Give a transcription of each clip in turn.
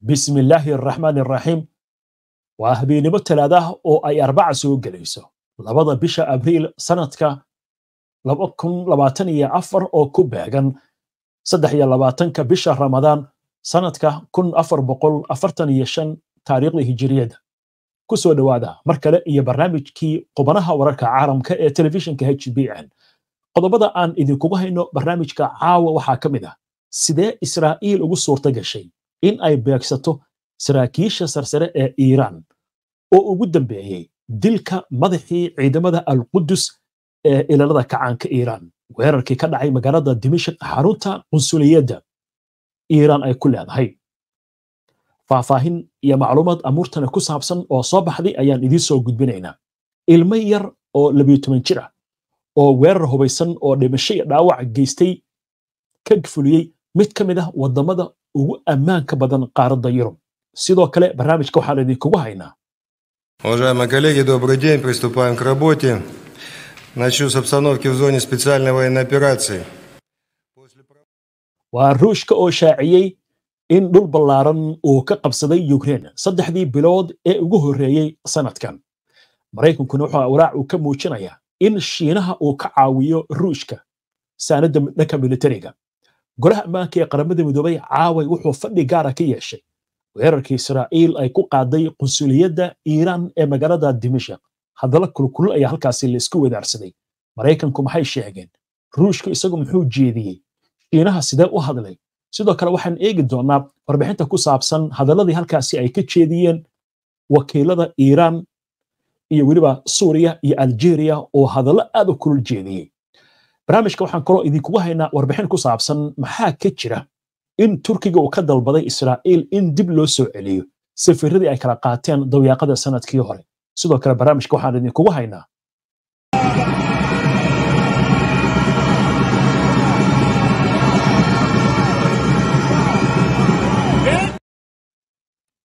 bismillaahi araxmaan araxiim waa habeenimo talaada ah oo ay arbaca soo gelayso labada bisha abriil sanadka oo ku beegan sadexyolabaatanka bisha ramadaan sanadka taariikhda hijiriyada ku soo dhowaada mar kale iyo barnaamijkii qubanaha wararka caalamka ee telefishinka h b n qodobada aan idinkugu hayno barnaamijka caawa waxaa ka mid ah sidee israa'iil ugu suurta gashay in ay beegsato saraakiisha sarsare ee iiraan oo ugu dambeeyey dilka madaxii ciidamada alqudus ee ilaalada kacaanka iiraan weerarkii ka dhacay magaalada dimashik xarunta qunsuliyadda iiraan ay ku leedahay faahfaahin iyo macluumaad amuurtana ku saabsan oo soo baxday ayaan idiin soo gudbinaynaa ilmo yar oo labiyo toban jir ah oo weerar hubaysan oo dhimasho iyo dhaawac geystay ka fuliyey mid ka mid ah waddamada ugu ammaanka badan qaaradda yurub sidoo kale barnaamijka waxaan idinkugu haynaa Уважаемые коллеги, добрый день. Приступаем к работе. Начну с обстановки в зоне специальной военной операции. waa ruushka oo shaaciyey in dhul ballaaran uu ka qabsaday ukraine saddexdii bilood ee ugu horreeyey sannadkan maraykankuna waxaa waraac uu ka muujinayaa in shiinaha uu ka caawiyo ruushka saanadda dhanka militariga golaha ammaanka ee qaramada midoobay caaway wuxuu fadhi gaara ah ka yeeshay weerarkii israa'iil ay ku qaaday qunsuliyadda iiraan ee magaalada dimashaq haddana kulkulul ayaa halkaasi laisku wadaarsaday maraykanku maxay sheegeen ruushka isagu muxuu jeediyey shiinaha sidee u hadlay sidoo kale waxaan eegi doonnaa warbixinta ku saabsan hadalladii halkaasi ay ka jeediyeen wakiilada iiraan iyo weliba suuriya iyo aljeeriya oo hadallo aad u kulul jeediyey barnaamijka waxaan kaloo idinkugu haynaa warbixin ku saabsan maxaa ka jira in turkiga uu ka dalbaday israa'iil in dib loo soo celiyo safiradii ay kala qaateen dawyaaqada sanadkii hore sidoo kale barnaamijka waxaan idinkugu haynaa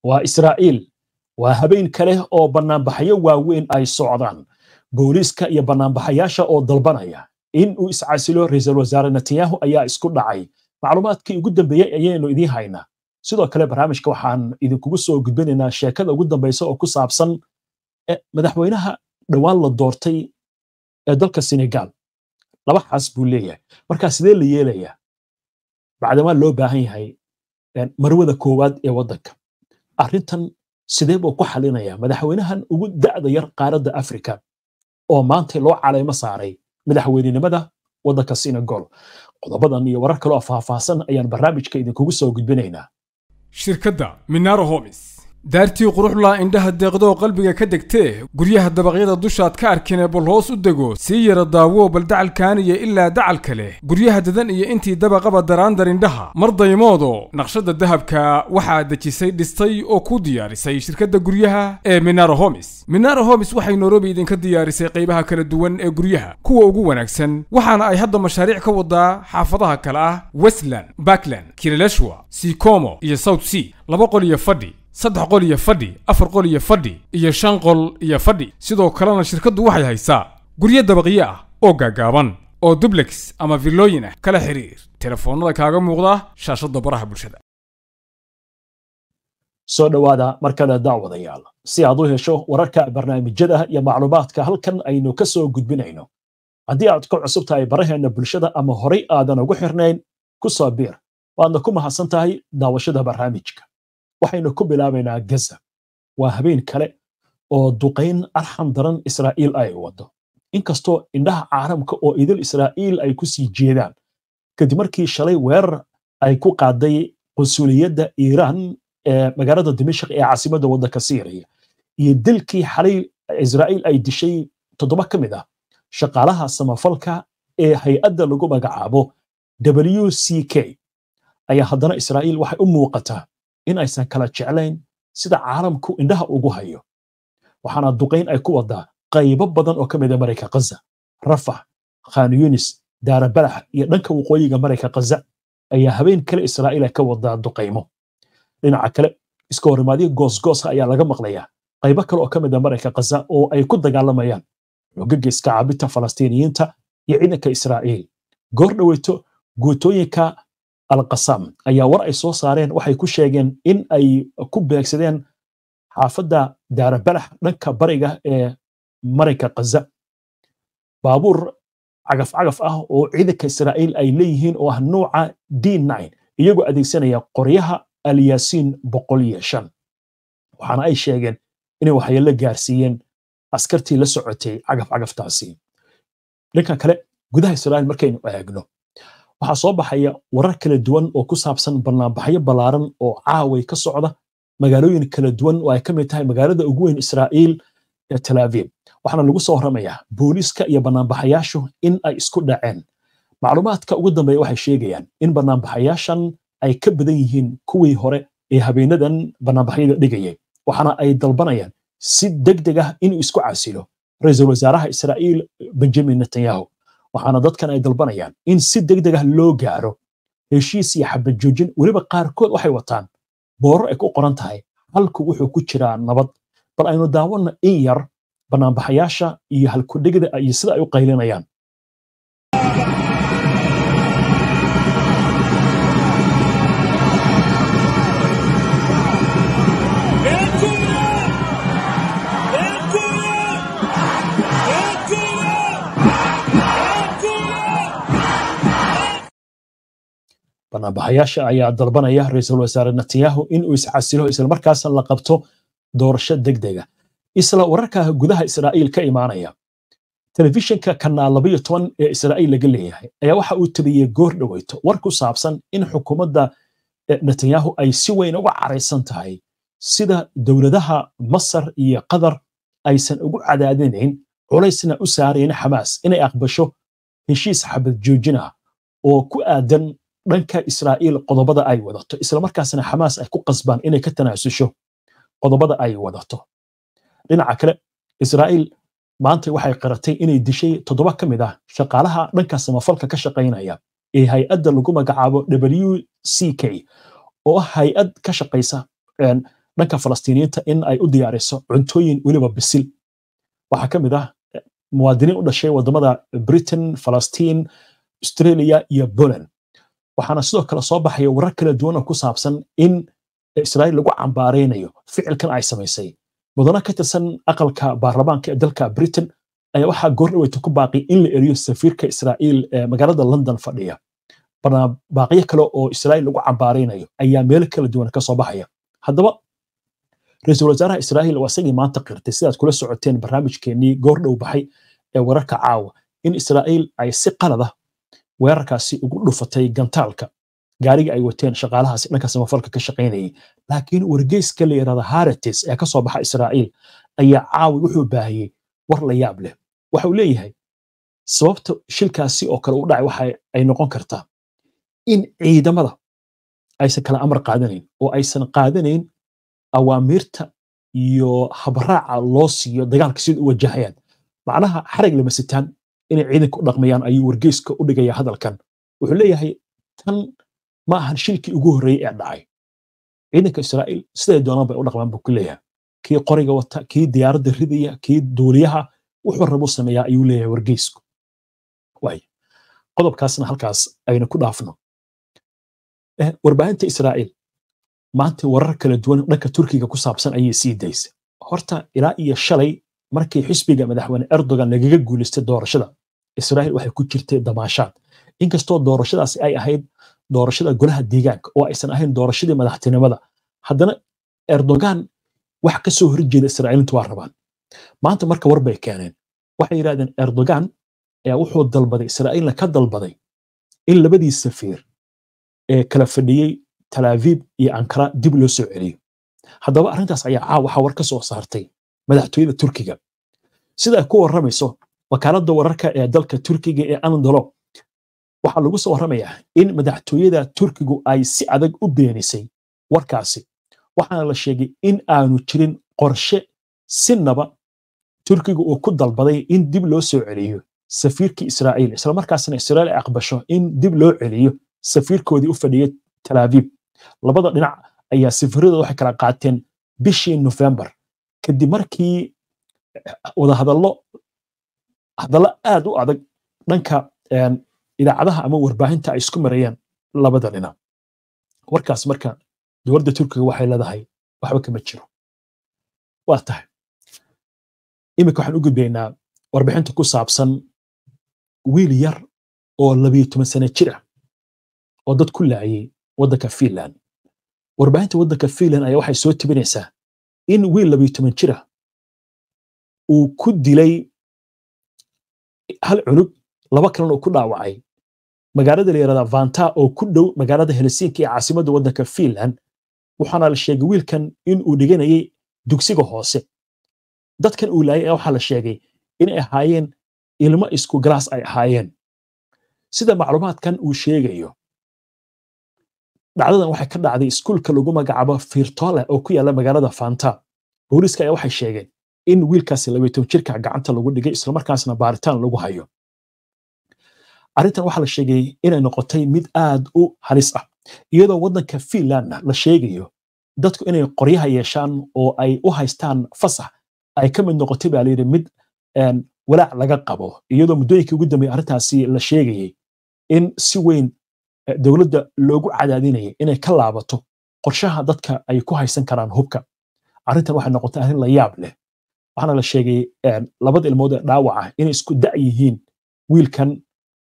waa israa'iil waa habeen kale oo bannaanbaxyo waaweyn ay socdaan booliiska iyo bannaanbaxayaasha oo dalbanaya in uu iscasilo ra-iisul wasaare netanyahu ayaa isku dhacay macluumaadkii ugu dambeeyey ayaynu idiin haynaa sidoo kale barnaamijka waxaan idinkugu soo gudbinaynaa sheekada ugu dambaysa oo ku saabsan e, madaxweynaha dhowaan la doortay ee dalka senegal laba xaas buu leeyahay markaa sidee la yeelayaa bacdamaa loo baahan yahay e, marwada koowaad ee waddanka arrintan sidee buu ku xalinayaa madaxweynahan ugu da'da yar qaaradda africa oo maantay loo calaymo saaray madaxweynenimada waddanka sinagol qodobadan iyo warar kaloo faahfaahsan ayaan barnaamijka idinkugu soo gudbinaynaa shirkadda minaro homes daartii quruxlaa indhaha deeqdoo qalbiga ka degtee guryaha dabaqyada dushaad ka arkine bal hoos u dego sii yara daawo bal dacalkaaniya ilaa dacalka leh guryaha dadan iyo intii dabaqaba daraandar indhaha mar daymoodo naqshadda dahabka waxaa dejisay dhistay oo ku diyaarisay shirkadda guryaha ee minara homis minaro homis waxay nairobi idinka diyaarisay qaybaha kala duwan ee guryaha kuwa ugu wanaagsan waxaana ay hadda mashaariic ka wadaa xaafadaha kale ah westland bakland kirileshwa sikomo iyo south sea laba qol iyo fadhi saddex qol iyo fadhi afar qol iyo fadhi iyo shan qol iyo fadhi sidoo kalena shirkaddu waxay haysaa guryo dabaqyo ah oo gaagaaban oo dublex ama villooyin ah kala xiriir telefoonnada kaaga muuqda shaashadda baraha bulshada soo dhowaada kale daawadayaal si aad u hesho wararka barnaamijyada iyo macluumaadka halkan aynu ka soo gudbinayno haddii aad ku cusub tahay baraheenna bulshada ama horay aadan ugu xirnayn ku soo biir waadna ku mahadsan tahay daawashada barnaamijka waxaynu ku bilaabaynaa gaza waa habeen kale oo duqayn arxan daran israa'iil ay wado inkastoo indhaha caalamka oo idil israa'iil ay ku sii jeedaan kadib markii shalay weerar ay ku qaaday qunsuliyadda iiraan ee magaalada dimashik ee caasimadda waddanka siiriya iyo dilkii xalay israa'iil ay dishay toddoba ka mid ah shaqaalaha samafalka ee hay-adda lagu magacaabo w c k ayaa haddana israa'iil waxay u muuqataa in aysan kala jeclayn sida caalamku indhaha ugu hayo waxaana duqayn ay ku wadaa qaybo badan oo ka mid a ah marayka ghaza rafax khanyunis daarabalax iyo dhanka waqooyiga mareyka ghaza ayaa habeen kale israa'iil ah ka wadaa duqaymo dhinaca kale iska horimaadyo goosgoosa ah ayaa laga maqlayaa qaybo kale oo ka mid a marayka ghaza oo ay ku dagaalamayaan xogagga iska caabinta falastiiniyiinta iyo ciidanka israa'iil goor dhaweyto guutooyinka alqasam ayaa war ay soo saareen waxay ku sheegeen in ay ku beegsadeen xaafadda daarabalax dhanka bariga ee marinka kaza baabuur cagaf cagaf ah oo ciidanka israa'iil ay leeyihiin oo ah nuuca d iyagoo adeegsanaya qoryaha alyasiin boqol iyo shan waxaana ay sheegeen inay waxyeello gaarsiiyeen askartii la socotay cagafcagaftaasi cagaftaasi dhanka kale gudaha israa'iil markaynu eegno waxaa soo baxaya warar kala duwan oo ku saabsan banaanbaxyo ballaaran oo caaway ka socda magaalooyin kala duwan oo ay ka mid tahay magaalada ugu weyn Israa'iil ee Tel Aviv waxaana lagu soo horamayaa booliiska iyo banaanbaxayaashu in ay isku dhaceen macluumaadka ugu dambeeya waxay sheegayaan in barnaamijyaashan ay ka badan yihiin kuwii hore ee habeenadan banaanbaxyada dhigayay waxaana ay dalbanayaan si deg deg ah inuu isku casilo ra-iisul wasaaraha Israa'iil Benjamin Netanyahu waxaana dadkan ay dalbanayaan in si deg deg ah loo gaaro heshiis iyo xabajoojin weliba qaarkood waxay wataan boorar ay ku qoran tahay halku wuxuu ku jiraa nabad bal aynu daawanna in yar bannaanbaxayaasha iyo halkudhegda iyo sida ay u qaylinayaan banaanbaxayaasha ayaa dalbanaya ra-iisul wasaare netanyahu inuu isxasilo islamarkaasna la qabto doorasho deg dega isla wararka gudaha israa'iil ka imaanaya telefishinka kanaal labayo toban ee israa'iil laga leeyahay ayaa waxa uu tabiyey goor dhaweyto war ku saabsan in xukuumadda e, netanyahu ay si weyn uga caraysan tahay sida dowladaha masar iyo qatar aysan ugu cadaadinayn culaysna u saarayna xamaas inay aqbasho heshiis xabad joojinah oo ku aadan dhanka israa'iil qodobada ay wadato islamarkaasna xamaas ay ku qasbaan inay ka tanaasusho qodobada ay wadato dhinaca kale israa'iil maanta waxay qaratay inay dishay toddoba ka mid ah shaqaalaha dhanka samafalka ka shaqaynaya ee hay-adda lagu magacaabo w c k oo ah hay-ad ka shaqaysa dhanka falastiiniyiinta in ay u diyaariso cuntooyin weliba bisil waxaa ka mid ah eh, muwaadiniin u dhashay wadamada britain falastiin australia iyo poland waxaana sidoo kale soo baxaya warar kala duwan oo ku saabsan in israa'iil lagu cambaaraynayo ficilkan ay samaysay mudano ka tirsan aqalka baarlamaanka ee dalka britain ayaa waxaa goordhaweyta ku baaqi in la eriyo safiirka israa'iil ee magaalada london fadhiya baaqyo kale oo israa'iil lagu cambaaraynayo ayaa meelo kala duwan ka baxaya haddaba ra-iisul wasaaraha israa'iil oo isagii maanta qirtay sidaad kula socoteen barnaamijkeennii goordhow baxay ee wararka caawa in israa'iil ay si qalada ah weerarkaasi ugu dhufatay gantaalka gaariga ay wateen shaqaalahaasi dhanka samafalka ka shaqaynayay laakiin wargeyska la yidhahda harates ee kasoo baxa israa'iil ayaa caawi wuxuu baahiyey war la yaab leh waxa uu leeyahay sababta shilkaasi oo kale u dhacay waxa ay noqon kartaa in ciidamada aysan kala amar qaadanayn oo aysan qaadanayn awaamiirta iyo habraaca loo siiyo dagaalka sida u wajahayaan macnaha xarag lama sitaan inay ciidanka u dhaqmayaan ayuu wargeyska u dhigaya hadalkan wuxuu leeyahay tan ma ahan shilkii ugu horreeyey ee dhacay ciidanka israa'iil siday doonaan bay u dhaqmaan buu ku kii qoriga wata kii diyaaradda ridaya kii duuliyaha wuxuu rabu sameeyaa ayuu leeyahay wargeysku qodobkaasna halkaas aynu ku dhaafno eh, warbaahinta israa'iil maanta warar kala duwan dhanka turkiga ku saabsan ayay sii daysa horta ilaa iyo shalay markii xisbiga madaxweyne erdogan lagaga guulaystay doorashada israa'iil waxay ku jirtay damaashaad inkastoo doorashadaasi ay ahayd doorashada golaha deegaanka oo aysan ahayn doorashadii madaxtinimada haddana erdogan wax ka soo horjeeda israa'iilintu waa rabaan maanta marka war bay keeneen waxay yidhahdeen erdogan ayaa wuxuu dalbaday israa'iilna ka dalbaday in labadii safiir ee kala fadhiyey talaaviib iyo ankara dib loo soo celiyo haddaba arrintaas ayaa caaw waxaa war ka soo saartay madaxtooyada turkiga sidaa ku warramayso wakaalada wararka ee dalka turkiga ee anadalo waxaa lagu soo warramayaa in madaxtooyada turkigu ay si adag u beenisay warkaasi waxaana la sheegay in aanu jirin qorshe sinaba turkiga uu ku dalbaday in dib loo soo celiyo safiirkii israa'iil islamarkaasna israa'iil ay aqbasho in dib loo celiyo safiirkoodii u fadhiyay talaabiib labada dhinac ayaa safiirada waxay kala qaateen bishii nofembar kadib markii wadahadallo hadallo aad u adag dhanka ehm, idaacadaha ama warbaahinta ay isku marayaan labada dhina warkaas marka dowladda turkiga waxay leedahay waxba kama jiro waa tahay iminka waxaan u gudbaynaa warbixinta ku saabsan wiil yar oo labiyo toban sane jir ah oo dad ku laayay waddanka finland warbaahinta waddanka finland ayaa waxay soo tebinaysaa in wiil labiyo toban jir ah uu ku dilay hal cunug laba kalan oo ku dhaawacay magaalada la yirahda vanta oo ku dhow magaalada helsinki ee caasimadda waddanka finland waxaana la sheegay wiilkan in uu dhiganayay dugsiga hoose dadkan uu laayay waxaa la sheegay inay ahaayeen ilmo isku galaas ay ahaayeen sida macluumaadkan uu sheegayo dhacdadan waxay ka dhacday iskuulka lagu magacaabo firtole oo ku yaala magaalada fanta booliiska ayaa waxay sheegeen in wiilkaasi labaatan jirka gacanta lagu dhigay islamarkaasna baaritaan lagu hayo arrintan waxaa la sheegay inay noqotay mid aad u halis ah iyadoo waddanka fiinlandna la sheegayo dadku inay qoryaha yeeshaan oo ay u haystaan fasax ay ka mid noqotay baa layidhi mid walaac laga qabo iyadoo muddooyinkii ugu dambeeye arrintaasi la sheegayey in si weyn e, dowladda loogu cadaadinaya inay ka laabato qorshaha dadka ay ku haysan karaan hubka arrintan waxay noqotay arrin la yaab leh waxaana la sheegay eh, labada ilmood ee dhaawac ah inay isku da' yihiin wiilkan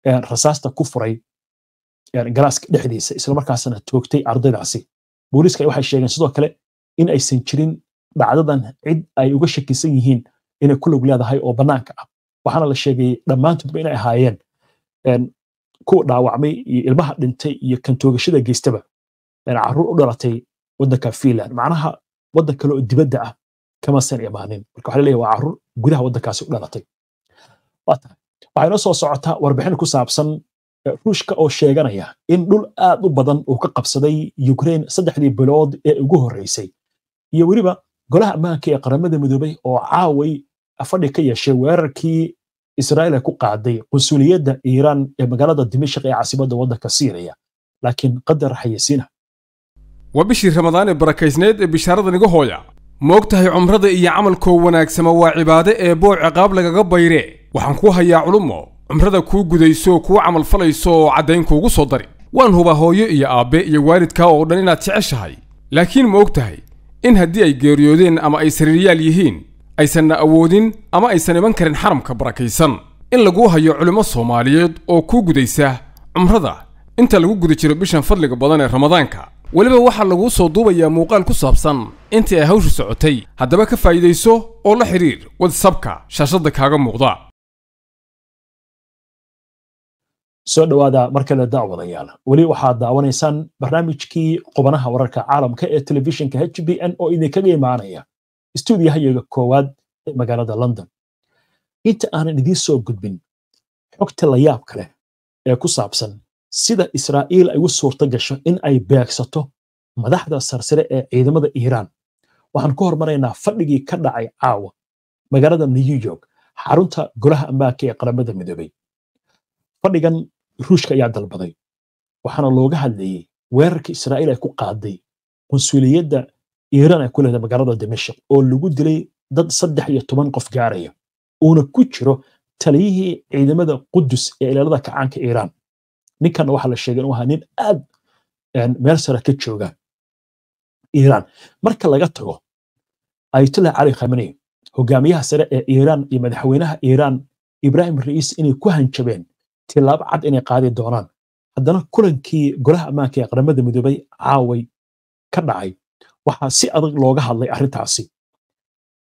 eh, rasaasta ku furay eh, galaaska dhexdiisa islamarkaasna toogtay ardaydaasi booliiska waxay sheegeen sidoo kale in aysan jirin dhacdadan cid ay uga shakisan yihiin inay ku lug leedahay oo bannaanka ah waxaana la sheegay dhammaantoodba inay ahaayeen kuwa dhaawacmay iyo ilmaha dhintay iyo kan toogashada geystaba caruur u dhalatay waddanka finland macnaha waddan kale oo dibadda ah kamasan imaanin marka waxa laleeyahay waa carruur gudaha waddankaasi u dhalatay waa tahay waxay soo socotaa warbixin ku saabsan eh, ruushka oo sheeganaya in dhul aad u badan uu ka qabsaday ukrain saddexdii bilood ee ugu horreysay iyo weliba golaha ammaanka ee qaramada midoobay oo caaway fadhi ka yeeshay weerarkii israa'iil ay ku qaaday qunsuliyadda iiraan ee magaalada dimashq ee caasimadda waddanka siiriya laakiin qadar xayeysiina ah. waa bishii ramadaan ee barakaysneed ee bishaaradan iga hooya moog tahay cumrada iyo camalkoo wanaagsama waa cibaade ee booc ciqaab lagaga bayre waxaan kuu hayaa culummo cumrada kuu gudayso kuu camal falayso oo caddayn kuugu soo dari waan hubaa hooyo iyo aabbe iyo waalidkaa oo dhan inaad jeceshahay laakiin ma og tahay in haddii ay geeriyoodeen ama ay sariiryaal yihiin aysanna awoodin ama aysan iman karin xaramka barakaysan in laguu hayo culimmo soomaaliyeed oo kuu gudaysa cumrada inta lagu guda jiro bishan fadliga badan ee ramadaanka weliba waxaa laguu soo duubayaa muuqaal ku saabsan intii ay hawshu socotay haddaba ka faa'iidayso oo la xidhiir watsabka shaashadda kaaga muuqda soo dhowaada mar kale daawadayaal weli waxaad daawanaysaan barnaamijkii qubanaha wararka caalamka ee telefishinka h b n oo idinkaga imaanaya stuudiyahayaga koowaad ee magaalada london inta aanan idiin soo gudbin xogta la leh ee ku saabsan sida israa'iil ay u suurto gasho in ay beegsato madaxda sarsare ee ciidamada iiraan waxaan ku hormaraynaa fadhigii ka dhacay caawa magaalada new york xarunta golaha ammaanka ee qaramada midoobay fadhigan ruushka ayaa dalbaday waxaana looga hadlayay weerarka israa'iil ay ku qaaday qunsuuliyadda iiraan ay ku leedahay magaalada dimashik oo lagu dilay dad saddex iyo toban qof gaaraya uuna ku jiro taliyihii ciidamada qudus ee ilaalada kacaanka iiraan ninkana waxaa la sheegay inuu ahaa nin aad meel sare ka jooga iiraan marka laga tago ayatollah cali khamenei hogaamiyaha sare ee iiraan iyo madaxweynaha iiraan ibrahim ra'iis inay ku hanjabeen tilaabo cad inay qaadi doonaan haddana kulankii golaha ammaanka ee qaramada midoobay caaway ka dhacay waxaa si adag looga hadlay arrintaasi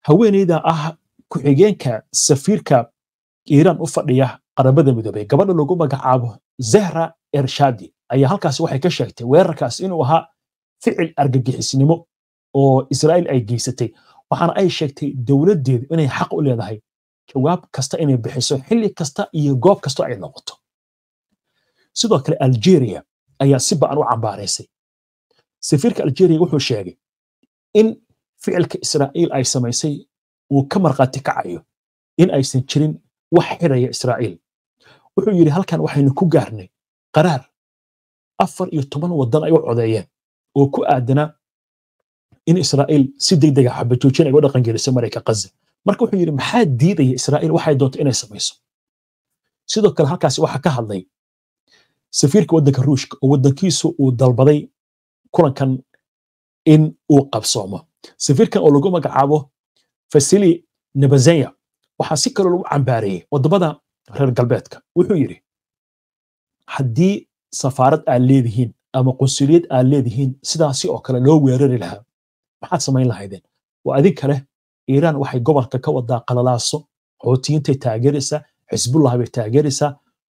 haweeneyda ah ku-xigeenka safiirka iiraan u fadhiya qaramada midoobey gabadha lagu magacaabo zehra ershadi ayaa halkaas waxay ka sheegtay weerarkaas inuu ahaa ficil argagixisnimo oo israa'iil ay geysatay waxaana ay sheegtay dowladdeedu inay xaq u leedahay jawaab kasta inay bixiso xilli kasta iyo goob kasta ay noqoto sidoo kale algeria ayaa si ba'an u cambaaraysay safiirka algeria wuxuu sheegay in ficilka israa'iil ay samaysay uu ka markhaati kacayo in aysan jirin wax xiraya israa'iil wuxuu yidhi halkan waxaynu ku gaarnay qaraar afar iyo toban waddan ay u codeeyeen oo ku aadanaa in israa'iil si degdega ah xabajoojin ay u dhaqangeliso marayka ghaza marka wuxuu yidhi maxaa diidaya israa'iil waxay doonto inay samayso sidoo kale halkaasi waxaa ka hadlay safiirka waddanka ruushka oo waddankiisu uu dalbaday kulankan in uu qabsoomo safiirkan oo lagu magacaabo fasili nebazenya waxaa si kale lagu cambaareeyey wadamada reer galbeedka wuxuu yidhi haddii safaarad aad leedihiin ama qunsuliyad aad leedihiin sidaasi oo kale loo weerari lahaa maxaad samayn lahaydeen waa adin kale iiraan waxay gobolka ka wadaa qalalaaso xootiyiintay taageeraysaa xisbullah bay taageeraysaa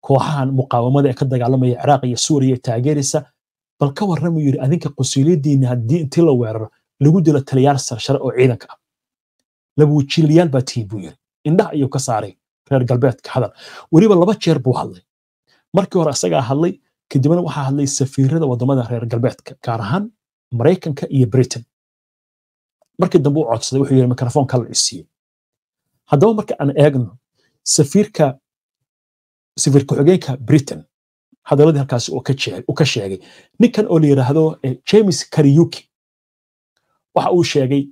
kooxahan muqaawamada ee ka dagaalamaya ciraaq iyo suuriya taageeraysaa bal ka warramuu yidhi adinka qunsuliyaddiinna haddii intii la weeraro lagu dilo taliyaal sarshare oo ciidanka ah labuujiilayaal baa tihin buu yidhi indhaha ayuu ka saaray reer galbeedka hadal weliba laba jeer buu hadlay markii hore isagaa hadlay kadibna waxaa hadlay safiirada wadamada reer galbeedka gaar ahaan maraykanka iyo britain markii dambe u codsaday wuxuu yidhi mikrofon kala isiiye haddaba marka aan eegno safiirka safiir ku-xigeenka britain hadaladii halkaasi uu ka sheegay ninkan oo la yidhaahdo eh, james kariyuki waxa uu sheegay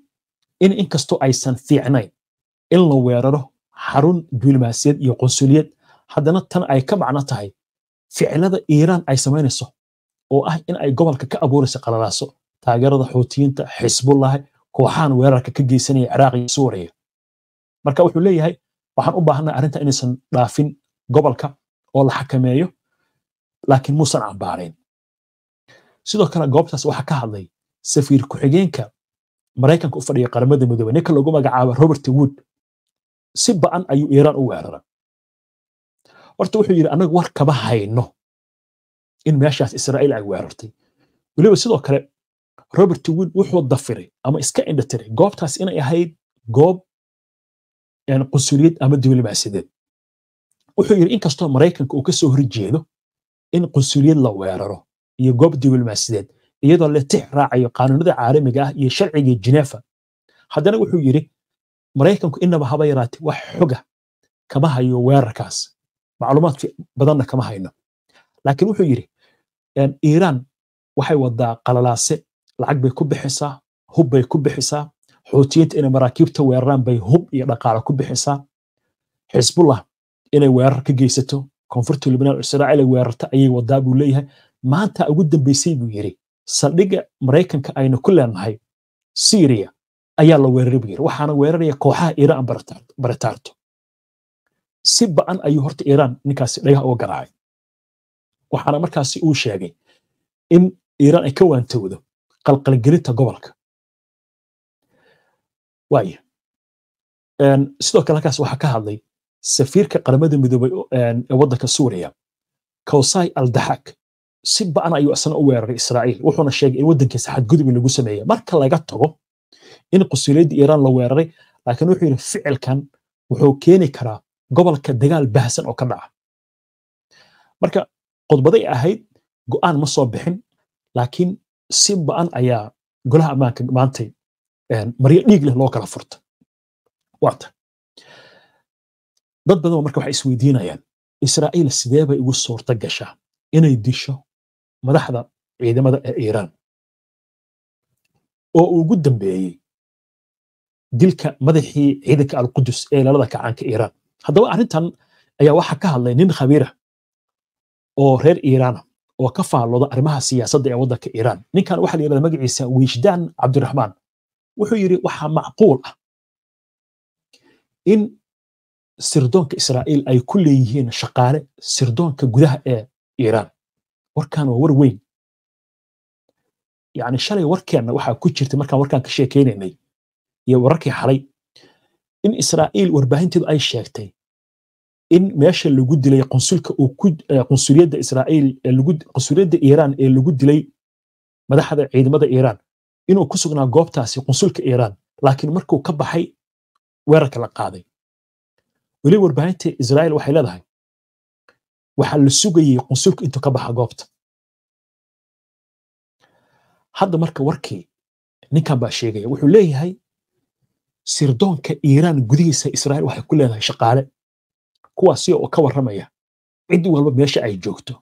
in inkastoo aysan fiicnayn in la weeraro xarun diblomaasiyaed iyo qonsuliyad haddana tan ay ka macno tahay ficilada iiraan ay samaynayso oo ah in ay gobolka ka abuurayso qalalaaso taageerada xuutiyiinta xisbullahi kooxahan weerarka ka geysanaya ciraaq iyo suuriya marka wuxuu leeyahay waxaan u baahanaa arrinta inaysan dhaafin gobolka oo la xakameeyo laakiin muusan cambaarayn sidoo kale goobtaas waxaa ka hadlay safiir ku-xigeenka maraykanka u fadhiya qaramada midoobey ninka lagu magacaabo robert wood si ba'an ayuu iiraan u weeraray horta wuxuu yidhi annaga war kama hayno in meeshaas israa'iil ay weerartay weliba sidoo kale robert wil wuxuu dafiray ama iska indhatiray goobtaas inay ahayd goob qunsuliyad ama diblomaasiyadeed wuxuu yidhi inkastoo maraykanka uu ka horjeedo in qunsuliyad la weeraro iyo goob diblomaasiyadeed iyadoo la tix raacayo qaanuunada caalamiga ah iyo sharciga jinefa haddana wuxuu yidhi maraykanku inaba haba yaraate wax xoga kama hayo weerarkaas macluumaad badanna kama hayno laakiin wuxuu yidhi iiraan waxay wadaa qalalaase lacag bay ku bixisaa hub bay ku bixisaa xuutiyinta inay maraakiibta weeraraan bay hub iyo dhaqaale ku bixisaa xisbullah inay weerar ka geysato koonfurta libnaan israaciil ay weerarta ayay wadaa buu leeyahay maanta ugu dambeysay buu yidhi saldhigga maraykanka aynu ku leenahay syria ayaa la weeraray buu yiri waxaana weeraraya kooxaha iiraan barataarto si ba'an ayuu horta iiraan ninkaasi dhagaha uga garaacay waxaana markaasi uu sheegay in iiraan ay ka waantowdo qalqalgelinta gobolka waaya sidoo kale halkaas waxaa ka hadlay safiirka qaramada midoobay ee waddanka suuriya kawsai aldahak si ba'an ayuu isna u weeraray israa'iil wuxuuna sheegay in waddankiisa xadgudub lagu sameeyey marka laga tago in qusuuliyadda iiraan la weeraray laakiin wuxuu yidhi ficilkan wuxuu keeni karaa gobolka dagaal baahsan oo ka dhaca marka khudbaday ahayd go'aan ma soo bixin laakiin si ba'an ayaa golaha ammaanka maantay maryo dhiig leh loo kala furta wata dad badan marka waxay isweydiinayaan israa'iil sidee bay ugu suurta gashaa inay disho madaxda ciidamada ee iiraan oo ugu dambeeyey dilka madaxii ciidanka alqudus ee lalada kacaanka iiraan haddaba arrintan ayaa waxaa ka hadlay nin khabiira ah oo reer iiraana ah, oo ka faallooda arrimaha siyaasadda ee waddanka iiraan ninkan waxaa la yidhahda magaciisa wiishdaan cabdiraxmaan wuxuu yidhi waxaa macquul ah in sirdoonka israa'iil ay ku leeyihiin shaqaale sirdoonka gudaha ee iiraan warkan waa war weyn yani shalay warkeenna waxaa ku jirtay markaan warkaan ka sheekaynaynay iyo wararkii xalay in israa'iil warbaahinteedu ay sheegtay in meesha lagu dilay qonsulka uu ku qonsuliyadda israa'iil lagu iiraan ee lagu dilay madaxda ciidamada iiraan inuu ku sugnaa goobtaasi qunsulka iiraan laakiin markuu ka baxay weerarka la qaaday weli warbaahinta israa'iil waxay leedahay waxaa la sugayey qonsulka intuu ka baxa goobta hadda marka warkii ninkan baa sheegaya wuxuu leeyahay sirdoonka iiraan gudihiisa israa'iil waxay ku leedahay shaqaale kuwaasi oo ka warramaya cid walba meesha ay joogto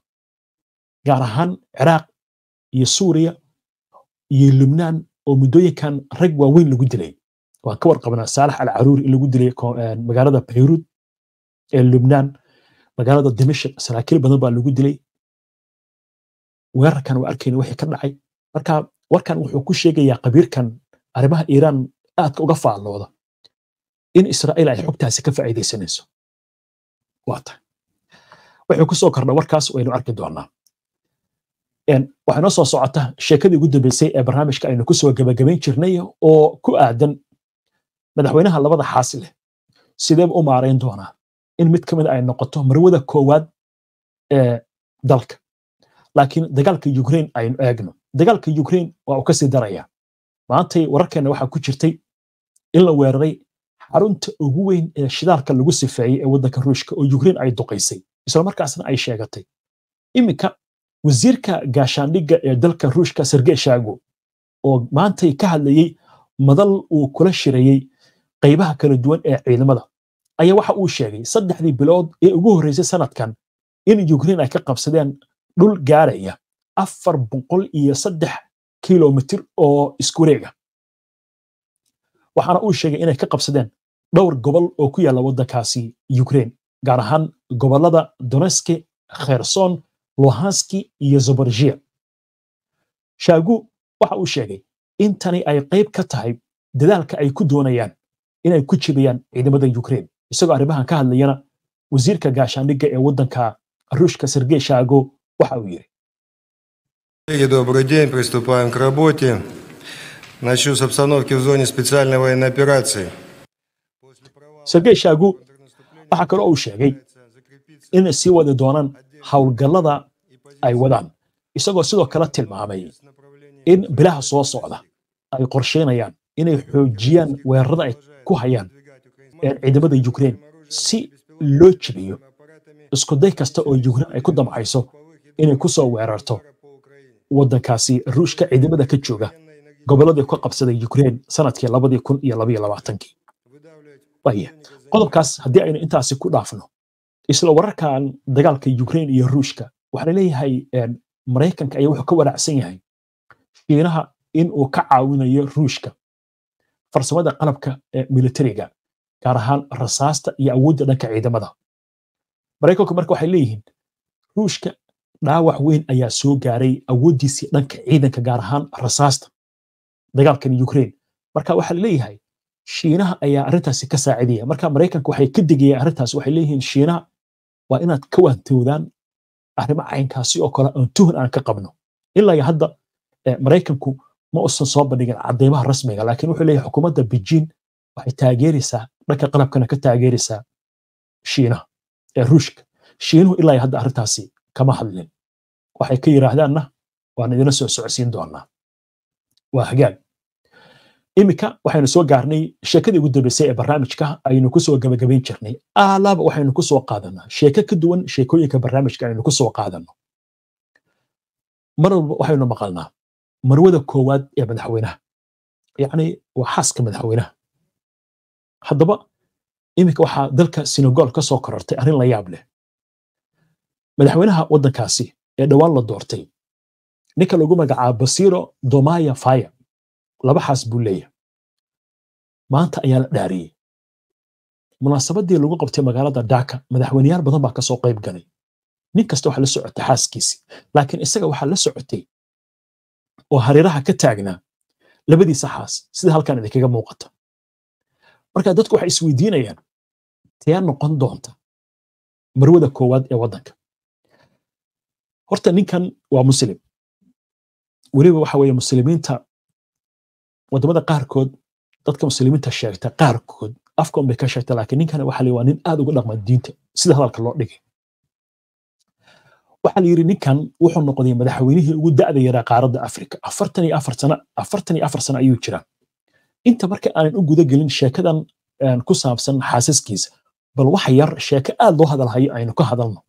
gaar ahaan ciraaq iyo suuriya iyo lubnaan oo muddooyinkan rag waaweyn lagu dilay waan ka warqabnaa saalax alcaruuri in lagu dilay magaalada bayruud ee lubnaan magaalada dimashik saraakiil badan baa lagu dilay weerarkan waa arkayna wixii ka dhacay marka warkan wuxuu ku sheegayaa qabiirkan arrimaha iiraan aadka uga faallooda in israa'iil ay xogtaasi ka faa'iidaysanayso waa wuxuu ku soo kordha warkaas waynu arki doonaa waxaa noo soo socota sheekadii ugu dambeysay ee barnaamijka aynu ku soo jirnay oo ku aadan madaxweynaha labada xaas leh sideeba u maarayn doonaa in mid ka mid ah ay noqoto marwada koowaad ee dalka laakiin dagaalka ukrain aynu eegno dagaalka ukrain waa uu ka daraya maantay wararkeena waxaa ku jirtay in la weeraray xarunta ugu weyn ee shidaalka lagu sifeeyey ee waddanka ruushka oo yukrein ay duqaysay islamarkaasna ay sheegatay iminka wasiirka gaashaandhigga ee dalka ruushka sergey shago oo maantay ka hadlayey madal uu kula shirayey qaybaha kala duwan ee ciidamada ayaa waxa uu sheegay saddexdii bilood ee ugu horreysay sanadkan in yukrein ay ka qabsadeen dhul gaaraya afar boqol iyo saddex kilomitir oo iskureega waxaana uu sheegay inay ka qabsadeen dhowr gobol oo ku yaalla waddankaasi ukraine gaar ahaan gobollada doneski kherson luhanski iyo zoborjiya shaagu waxa uu sheegay in tani ay qayb ka tahay dadaalka ay ku doonayaan inay ku jibiyaan ciidamada ukraine isagoo arrimahan ka hadlayana wasiirka gaashaandhigga ee waddanka ruushka sergey shaago waxa uu yidhi Начну с обстановки в зоне специальной военной операции. Sergey Shaagu waxa kale oo uu sheegay inay sii wadi doonaan howlgallada ay wadaan isagoo sidoo kale tilmaamay in bilaha soo socda ay qorsheynayaan inay xoojiyaan weerarada ay ku hayaan ciidamada yukrain si loo jibiyo iskuday kasta oo yukrain ay ku damcayso inay ku weerarto waddankaasi ruushka ciidamada ka jooga gobolladii ku qabsaday ukrain sanadkii labadii kun iyo labaiyo labaatankii waya qodobkaas haddii aynu intaasi ku dhaafno isla wararkan dagaalka ukrain iyo ruushka waxaana leeyahay maraykanka ayaa wuxuu ka waraacsan yahay shiinaha inuu ka caawinayo ruushka farsamada qalabka militariga gaar ahaan rasaasta iyo awoodda dhanka ciidamada maraykanku marka waxay leeyihiin ruushka dhaawac weyn ayaa soo gaaray awooddiisii dhanka ciidanka gaar ahaan rasaasta dagaalkan ukrain marka waxaa laleeyahay shiinaha ayaa arintaasi ka saacidaya marka maraykanka waxay ka digayaan arrintaas waxay leeyihiin shiinaha waa inaad ka waantoodaan arrimo caynkaasi oo kale aan tuhun aan ka qabno ilaa hadda eh, maraykanku ma usan soo bandhigin cadeymaha rasmiga laakiin wuxuu leeyahay xukuumadda beijing waxay taageeraysaa dhanka qalabkana ka taageeraysaa shiinaha ee eh, ruushka shiinuhu ilaa hadda arrintaasi kama hadlin waxay ka yiraahdeenna waan idina soo socodsiin doonaa waa hagaag iminka waxaynu soo gaarnay sheekadii ugu dambeysay ee barnaamijka aynu kusoo gabagabayn jirnay alaaba waxaynu kusoo qaadanaa sheeko ka duwan sheekooyinka barnaamijka aynu kusoo qaadano mar walba waxaynu maqalnaa marwada koowaad ee madaxweynaha yacni waa xaaska madaxweynaha haddaba iminka waxaa dalka sinagol kasoo soo korortay arrin la yaab leh madaxweynaha waddankaasi ee dhowaan la doortay ninka lagu magacaabo basiro domaya faya labaxaas buu leeyahay maanta ayaa la dhaariyey munaasabadii lagu qabtay magaalada dhaka madaxweyneyaal badan baa kasoo qayb galay nin kasta waxaa la socotay xaaskiisii laakiin isaga waxaa la socotay oo hareeraha ka taagnaa labadiisa xaas sida halkan idinkaga muuqata marka dadku waxay isweydiinayaan taya noqon doonta marwada koowaad ee waddanka horta ninkan waa muslim weliba waxa weye muslimiinta wadamada qaarkood dadka muslimiinta sheegta qaarkood afkan bay ka sheegta laakiin ninkana waxa la waa nin aad uga dhaqma diinta sida hadalka loo dhigay waxa la ninkan wuxuu noqday madaxweynihii ugu da'da yaraa qaaradda afrika afartan iyo afar sana afartan iyo afar sana ayuu jiraa inta marka aanan u guda sheekadan ku saabsan xaasaskiisa bal waxa yar sheeko aad loo hadalhayo aynu ka hadalno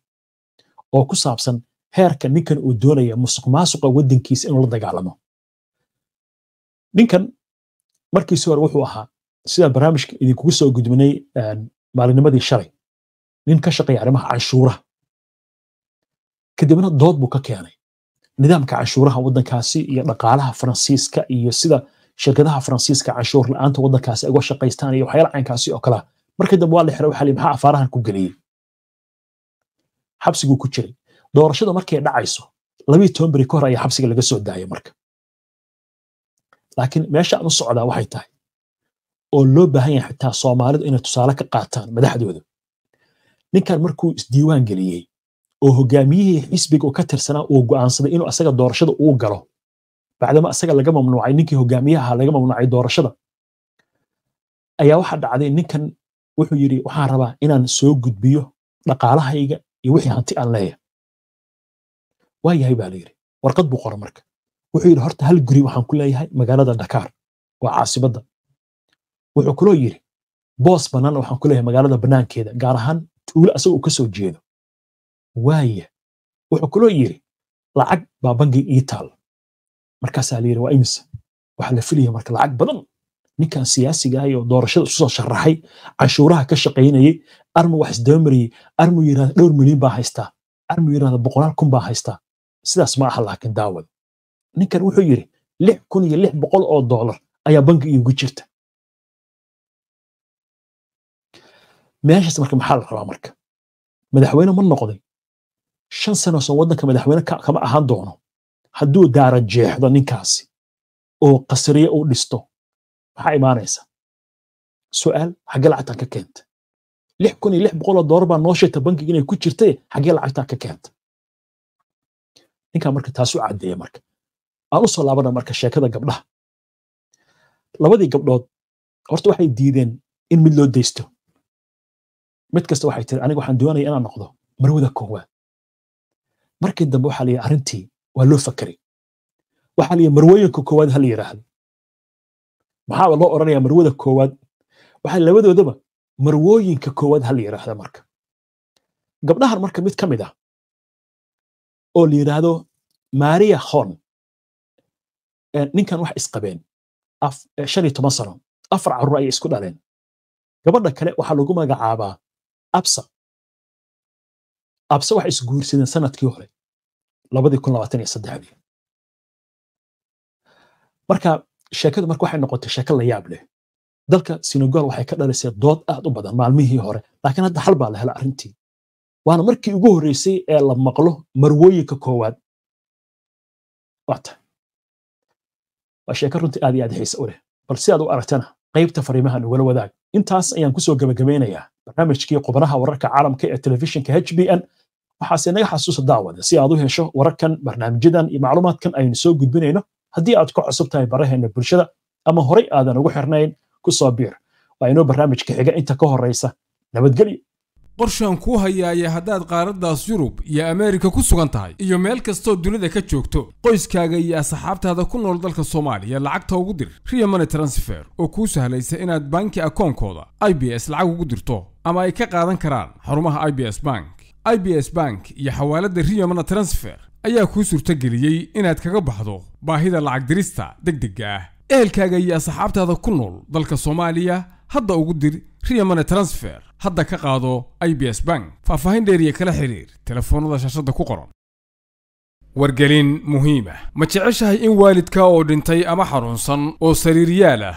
oo ku saabsan heerka ninkan uu doonaya musuq maasuqa waddankiisa inuu la dagaalamo ninkan markiisi hore wuxuu ahaa sidaan barnaamijka idinkugu soo gudbinay maalinimadii shalay nin ka shaqeeya arrimaha canshuuraha kadibna dood buu ka keenay nidaamka canshuuraha waddankaasi iyo dhaqaalaha faransiiska iyo sida shirkadaha faransiiska canshuur la'aanta waddankaasi uga shaqaystaan iyo waxyaala caynkaasi oo kalea markii dambe waa la xiray waxaa li maxaa afaarahan ku geliyey xabsiguu ku jiray doorashada markay dhacayso labii toban ka hor ayaa xabsiga laga soo daaya marka laakiin meesha aan u socdaa waxay tahay oo loo baahan yahay xitaa soomaalidu inay tusaale ka qaataan madaxdooda ninkan markuu isdiiwaan geliyey oo hogaamiyihii xisbiga uu ka tirsanaa uu go'aansaday inuu asaga doorashada uu galo bacdama asaga laga mamnuucay ninkii hogaamiyaha ahaa laga mamnuucay doorashada ayaa waxaa dhacday ninkan wuxuu yidhi waxaan rabaa inaan soo gudbiyo dhaqaalahayga iyo wixii hanti aan leeya waa yahay baa layidhi warqad buu qora marka wuxuu yidhi horta hal guri waxaan ku leeyahay magaalada dhakaar oo caasimada wuxuu kaloo yidhi boos bannaan waxaan ku leeyahay magaalada bannaankeeda gaar ahaan tuulo asagoo uu ka soo jeedo waaya wuxuu kaloo yidhi lacag baa bangi ii taal markaasaa la waa imisa waxaa la filaya marka lacag badan ninkan siyaasiga oo doorashada isu sharaxay canshuuraha ka shaqaynayay armu wax isdabamariyey armu yidhahda dhowr milyan baa haystaa armu yidhahda boqolaal kun baa haystaa sidaas ma aha laakin daawada ninkan wuxuu yidhi lix kun iyo lix boqol oo dollar ayaa bangi iigu jirta meeshaas marka maxaa la rabaa marka madaxweyne ma noqday shan sanosan waddanka madaxweyne kama ahaan doono hadduu daara jeexdo ninkaasi oo qasriye u dhisto maxaa imaanaysa su'aal xaggee lacagtan ka keenta lix kun iyo lix boqol oo dollar baa noo sheegta inay ku jirtay xagee lacagtan ka keenta ninkaa marka taasu caddeeya marka aan u soo laabana marka sheekada gabdhaha labadii gabdhood horta waxay diideen in mid loo daysto mid kasta waxay tiri aniga waxaan doonaya inaan noqdo marwada koowaad markii dambe waxaa layihi arrintii waa loo fakeray waxaa layihi marwooyinka koowaad ha la yidhaahdo maxaaba loo odhanayaa marwada koowaad waxaa labadoodaba marwooyinka koowaad ha la yidhaahda marka gabdhahan marka mid ka mid ah oo la yidhaahdo maria hon eh, ninkan wax isqabeen eh, shan iyo toban sano afar caruur ayay isku dhaleen gabadha kale waxaa lagu magacaabaa absa absa waxay isguursadeen sanadkii hore marka sheekadu marka waxay noqotay sheeke la yaab leh dalka senegal waxay ka dhalisay dood aad u badan maalmihii hore laakiin hadda hal baa la hela arrintii waana markii ugu horreysay ee la maqlo marwooyinka koowaad waa sheeko runtii aad iyo aad xiise u leh bal si aad u aragtana qaybta fariimahan ugala wadaag intaas ayaan kusoo gebagabeynayaa barnaamijkii qubnaha wararka caalamka ee telefishinka h b n waxaase naga xasuusa daawada si aad u hesho wararkan barnaamijyadan iyo macluumaadkan aynu soo gudbinayno haddii aad ku cusub tahay baraheena bulshada ama horay aadan ugu xirnayn ku soo biir waa inoo barnaamijka xiga inta ka horraysa nabadgelyo qorshaan kuu hayaaye haddaad qaaraddaas yurub iyo ameerika ku sugan tahay iyo meel kastoo dunida ka joogto qoyskaaga iyo asxaabtaada ku nool dalka soomaaliya lacagta ugu dir riya money transfer oo kuu sahlaysa inaad banki akoonkooda i b s lacag ugu dirto ama ay ka qaadan karaan xarumaha i b s bank i b s bank iyo xawaaladda riya money transfer ayaa kuu suurtageliyey inaad kaga baxdo baahida lacag dirista deg dega ah ehelkaaga iyo asxaabtaada ku nool dalka soomaaliya hadda ugu dir riya transfer hadda ka qaado i b s bank faahfaahin dheeriya kala xidhiir telefoonnada shaashadda ku qoran wargelin muhiim ah ma jeceshahay in waalidka oo dhintay ama xanuunsan oo sariiryaal ah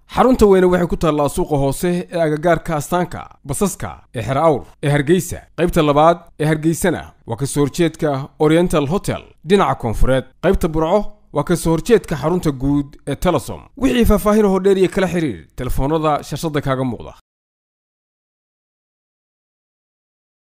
xarunta weyne waxay ku taallaa suuqa hoose ee agagaarka astaanka basaska ee xer awr ee hargeysa qaybta labaad ee hargeysana waa ka soo horjeedka oriental hotel dhinaca koonfureed qaybta burco waa ka soo horjeedka xarunta guud ee telesom wixii faahfaahin hoo dheer iyo kala xidhiir telefoonada shashada kaaga muuqda